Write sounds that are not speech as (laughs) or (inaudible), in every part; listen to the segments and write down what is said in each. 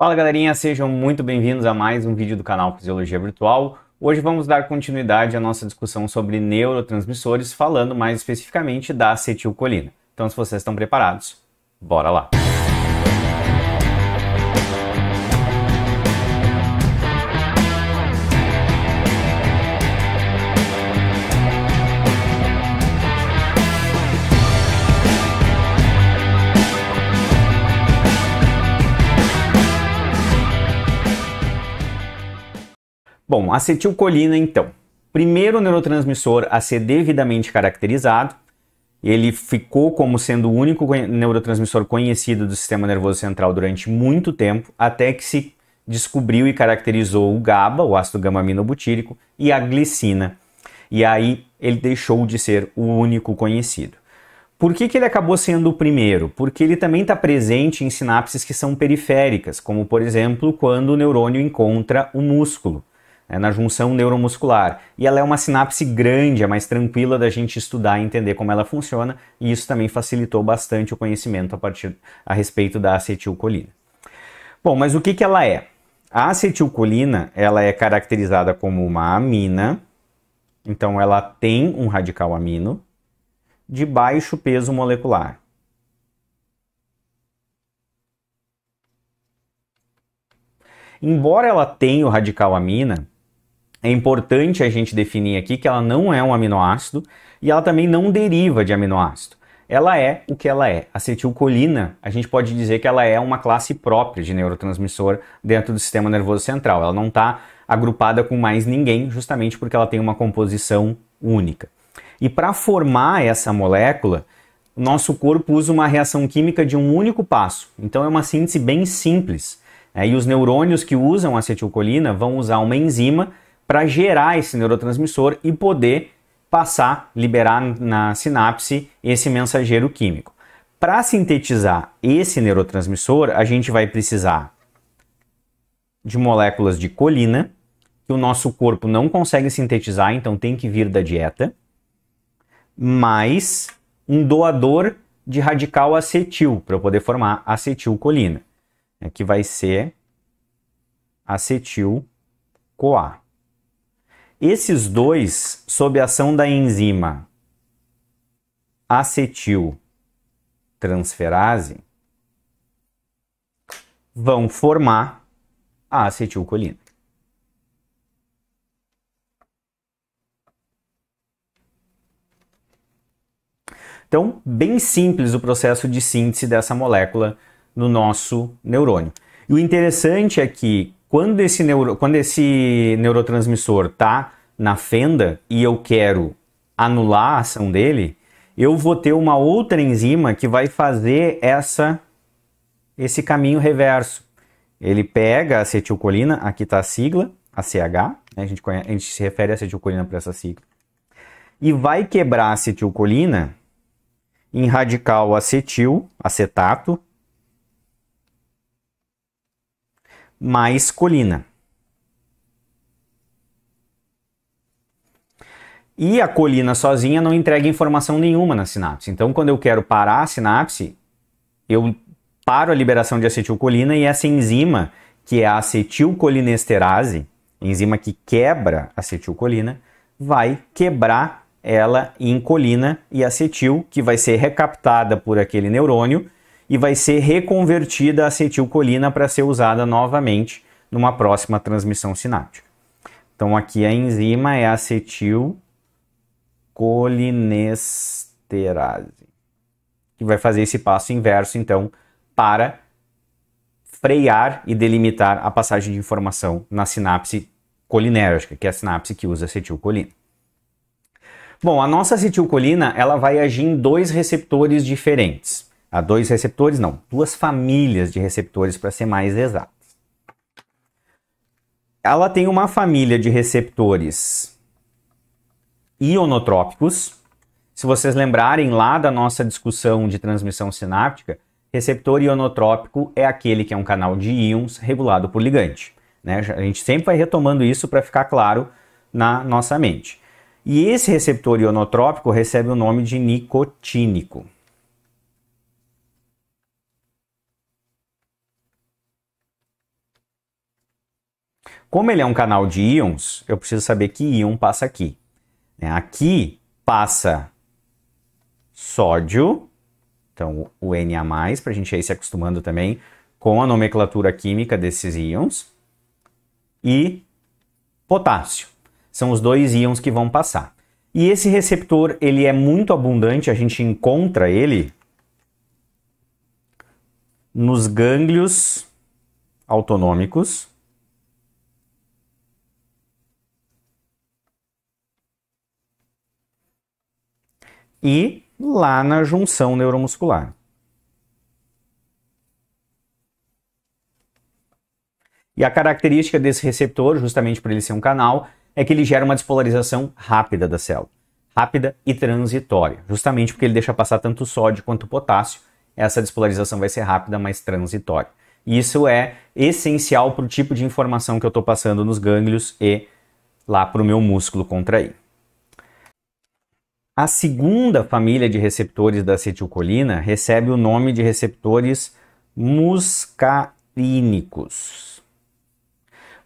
Fala galerinha, sejam muito bem-vindos a mais um vídeo do canal Fisiologia Virtual. Hoje vamos dar continuidade à nossa discussão sobre neurotransmissores, falando mais especificamente da acetilcolina. Então, se vocês estão preparados, bora lá! Bom, acetilcolina então. Primeiro neurotransmissor a ser devidamente caracterizado. Ele ficou como sendo o único neurotransmissor conhecido do sistema nervoso central durante muito tempo, até que se descobriu e caracterizou o GABA, o ácido gama-aminobutírico, e a glicina. E aí ele deixou de ser o único conhecido. Por que, que ele acabou sendo o primeiro? Porque ele também está presente em sinapses que são periféricas, como por exemplo quando o neurônio encontra o músculo é, na junção neuromuscular. E ela é uma sinapse grande, é mais tranquila da gente estudar e entender como ela funciona, e isso também facilitou bastante o conhecimento a, partir, a respeito da acetilcolina. Bom, mas o que, que ela é? A acetilcolina ela é caracterizada como uma amina, então ela tem um radical amino de baixo peso molecular. Embora ela tenha o radical amina, é importante a gente definir aqui que ela não é um aminoácido e ela também não deriva de aminoácido. Ela é o que ela é. Acetilcolina, a gente pode dizer que ela é uma classe própria de neurotransmissor dentro do sistema nervoso central. Ela não está agrupada com mais ninguém, justamente porque ela tem uma composição única. E para formar essa molécula, nosso corpo usa uma reação química de um único passo. Então é uma síntese bem simples. Né? e os neurônios que usam acetilcolina vão usar uma enzima para gerar esse neurotransmissor e poder passar, liberar na sinapse esse mensageiro químico. Para sintetizar esse neurotransmissor, a gente vai precisar de moléculas de colina, que o nosso corpo não consegue sintetizar, então tem que vir da dieta, mais um doador de radical acetil, para eu poder formar acetilcolina, né, que vai ser acetil-CoA. Esses dois, sob a ação da enzima acetiltransferase, vão formar a acetilcolina. Então, bem simples o processo de síntese dessa molécula no nosso neurônio. E o interessante é que quando esse, neuro, quando esse neurotransmissor está na fenda e eu quero anular a ação dele, eu vou ter uma outra enzima que vai fazer essa esse caminho reverso. Ele pega a acetilcolina, aqui está a sigla, a CH, né, a, gente conhece, a gente se refere a acetilcolina para essa sigla, e vai quebrar a acetilcolina em radical acetil, acetato, mais colina. E a colina sozinha não entrega informação nenhuma na sinapse. Então, quando eu quero parar a sinapse, eu paro a liberação de acetilcolina e essa enzima, que é a acetilcolinesterase, enzima que quebra a acetilcolina, vai quebrar ela em colina e acetil, que vai ser recaptada por aquele neurônio e vai ser reconvertida a acetilcolina para ser usada novamente numa próxima transmissão sináptica. Então aqui a enzima é acetilcolinesterase, que vai fazer esse passo inverso então para frear e delimitar a passagem de informação na sinapse colinérgica, que é a sinapse que usa acetilcolina. Bom, a nossa acetilcolina ela vai agir em dois receptores diferentes. Há dois receptores, não, duas famílias de receptores para ser mais exato. Ela tem uma família de receptores ionotrópicos. Se vocês lembrarem lá da nossa discussão de transmissão sináptica, receptor ionotrópico é aquele que é um canal de íons regulado por ligante. Né? A gente sempre vai retomando isso para ficar claro na nossa mente. E esse receptor ionotrópico recebe o nome de nicotínico. Como ele é um canal de íons, eu preciso saber que íon passa aqui. Né? Aqui passa sódio, então o Na+, para a gente ir se acostumando também com a nomenclatura química desses íons, e potássio. São os dois íons que vão passar. E esse receptor, ele é muito abundante, a gente encontra ele nos gânglios autonômicos, e lá na junção neuromuscular. E a característica desse receptor, justamente por ele ser um canal, é que ele gera uma despolarização rápida da célula, rápida e transitória, justamente porque ele deixa passar tanto sódio quanto potássio. Essa despolarização vai ser rápida, mas transitória. Isso é essencial para o tipo de informação que eu estou passando nos gânglios e lá para o meu músculo contrair. A segunda família de receptores da acetilcolina recebe o nome de receptores muscarínicos,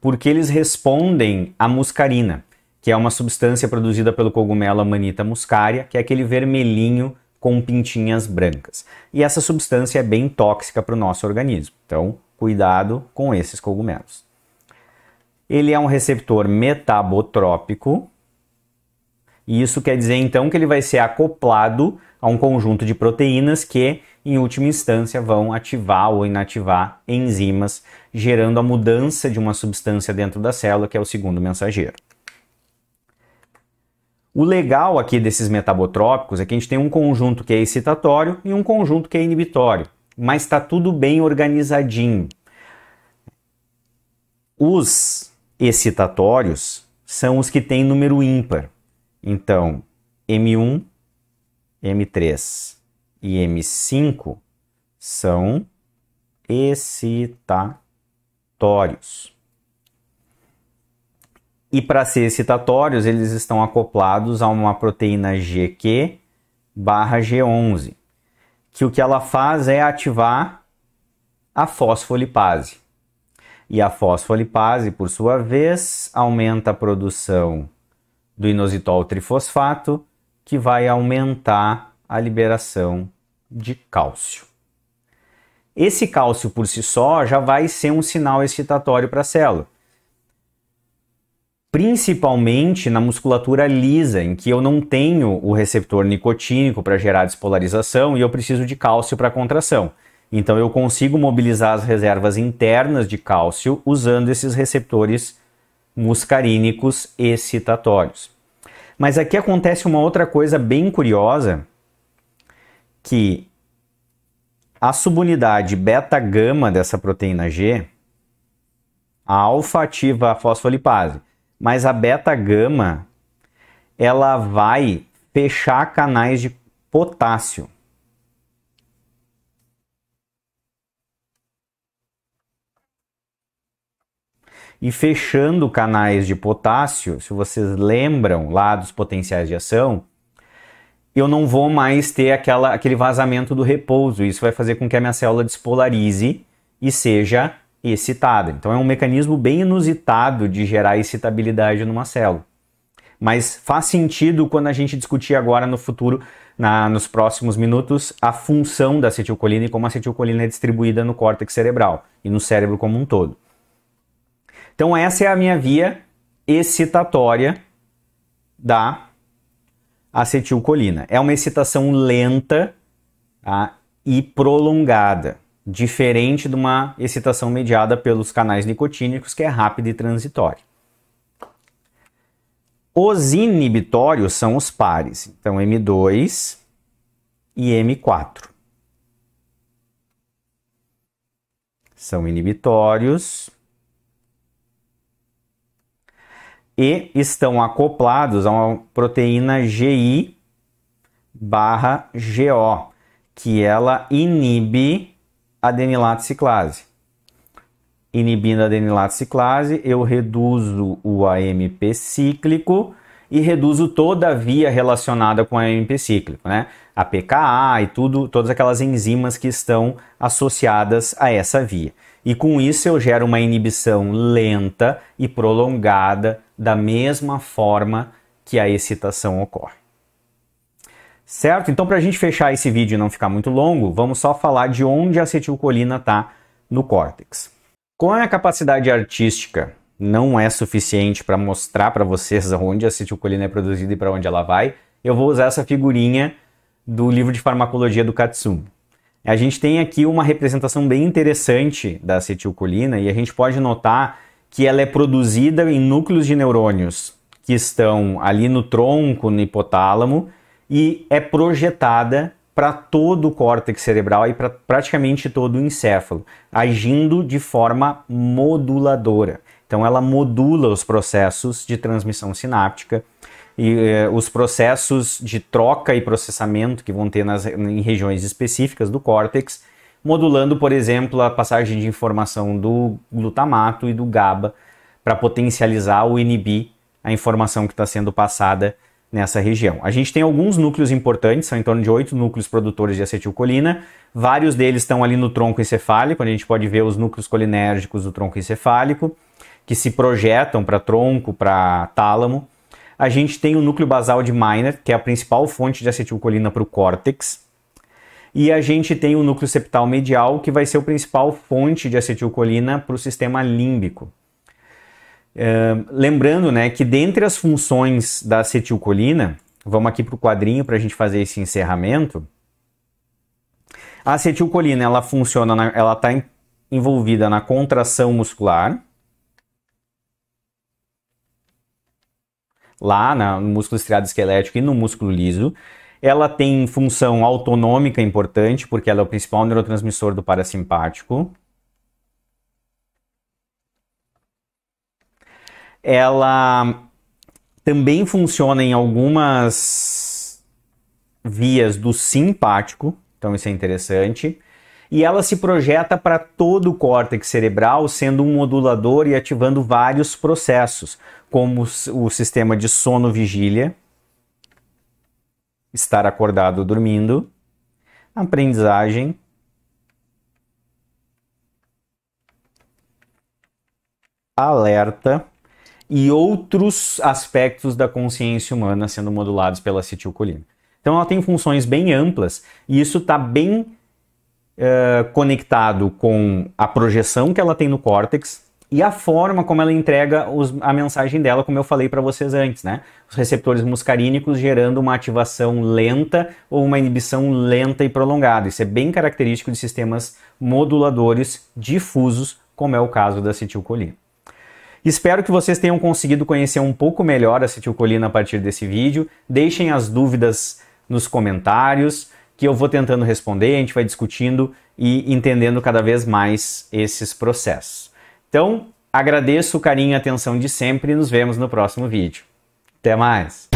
porque eles respondem à muscarina, que é uma substância produzida pelo cogumelo Amanita muscaria, que é aquele vermelhinho com pintinhas brancas. E essa substância é bem tóxica para o nosso organismo. Então, cuidado com esses cogumelos. Ele é um receptor metabotrópico, e isso quer dizer então que ele vai ser acoplado a um conjunto de proteínas que, em última instância, vão ativar ou inativar enzimas, gerando a mudança de uma substância dentro da célula, que é o segundo mensageiro. O legal aqui desses metabotrópicos é que a gente tem um conjunto que é excitatório e um conjunto que é inibitório, mas está tudo bem organizadinho. Os excitatórios são os que têm número ímpar. Então, M1, M3 e M5 são excitatórios. E para ser excitatórios, eles estão acoplados a uma proteína GQ barra G11, que o que ela faz é ativar a fosfolipase. E a fosfolipase, por sua vez, aumenta a produção do inositol trifosfato, que vai aumentar a liberação de cálcio. Esse cálcio por si só já vai ser um sinal excitatório para a célula. Principalmente na musculatura lisa, em que eu não tenho o receptor nicotínico para gerar despolarização e eu preciso de cálcio para contração. Então eu consigo mobilizar as reservas internas de cálcio usando esses receptores muscarínicos excitatórios. Mas aqui acontece uma outra coisa bem curiosa, que a subunidade beta-gama dessa proteína G, a alfa ativa a fosfolipase, mas a beta-gama ela vai fechar canais de potássio. e fechando canais de potássio, se vocês lembram lá dos potenciais de ação, eu não vou mais ter aquela, aquele vazamento do repouso. Isso vai fazer com que a minha célula despolarize e seja excitada. Então é um mecanismo bem inusitado de gerar excitabilidade numa célula. Mas faz sentido quando a gente discutir agora no futuro, na, nos próximos minutos, a função da acetilcolina e como a acetilcolina é distribuída no córtex cerebral e no cérebro como um todo. Então essa é a minha via excitatória da acetilcolina. É uma excitação lenta tá? e prolongada, diferente de uma excitação mediada pelos canais nicotínicos, que é rápida e transitória. Os inibitórios são os pares, então M2 e M4. São inibitórios e estão acoplados a uma proteína GI barra GO, que ela inibe adenilato ciclase. Inibindo a adenilato ciclase, eu reduzo o AMP cíclico e reduzo toda a via relacionada com o AMP cíclico, né? A PKA e tudo, todas aquelas enzimas que estão associadas a essa via. E com isso eu gero uma inibição lenta e prolongada da mesma forma que a excitação ocorre. Certo? Então, para a gente fechar esse vídeo e não ficar muito longo, vamos só falar de onde a acetilcolina está no córtex. Como a capacidade artística não é suficiente para mostrar para vocês (laughs) onde a acetilcolina é produzida e para onde ela vai, eu vou usar essa figurinha do livro de farmacologia do Katsumi. A gente tem aqui uma representação bem interessante da acetilcolina e a gente pode notar que ela é produzida em núcleos de neurônios que estão ali no tronco, no hipotálamo, e é projetada para todo o córtex cerebral e para praticamente todo o encéfalo, agindo de forma moduladora. Então, ela modula os processos de transmissão sináptica e eh, os processos de troca e processamento que vão ter nas, em regiões específicas do córtex modulando, por exemplo, a passagem de informação do glutamato e do GABA para potencializar ou inibir a informação que está sendo passada nessa região. A gente tem alguns núcleos importantes, são em torno de oito núcleos produtores de acetilcolina. Vários deles estão ali no tronco encefálico, onde a gente pode ver os núcleos colinérgicos do tronco encefálico, que se projetam para tronco, para tálamo. A gente tem o núcleo basal de Miner, que é a principal fonte de acetilcolina para o córtex. E a gente tem o núcleo septal medial, que vai ser o principal fonte de acetilcolina para o sistema límbico. É, lembrando né, que dentre as funções da acetilcolina, vamos aqui para o quadrinho para a gente fazer esse encerramento. A acetilcolina ela funciona, na, ela está envolvida na contração muscular, lá no músculo estriado esquelético e no músculo liso. Ela tem função autonômica importante, porque ela é o principal neurotransmissor do parasimpático. Ela também funciona em algumas vias do simpático, então isso é interessante. E ela se projeta para todo o córtex cerebral, sendo um modulador e ativando vários processos, como o sistema de sono-vigília, estar acordado dormindo, aprendizagem, alerta e outros aspectos da consciência humana sendo modulados pela acetilcolina. Então ela tem funções bem amplas e isso está bem uh, conectado com a projeção que ela tem no córtex, e a forma como ela entrega os, a mensagem dela, como eu falei para vocês antes, né? Os receptores muscarínicos gerando uma ativação lenta ou uma inibição lenta e prolongada. Isso é bem característico de sistemas moduladores difusos, como é o caso da acetilcolina. Espero que vocês tenham conseguido conhecer um pouco melhor a acetilcolina a partir desse vídeo. Deixem as dúvidas nos comentários que eu vou tentando responder, a gente vai discutindo e entendendo cada vez mais esses processos. Então, agradeço o carinho e atenção de sempre e nos vemos no próximo vídeo. Até mais!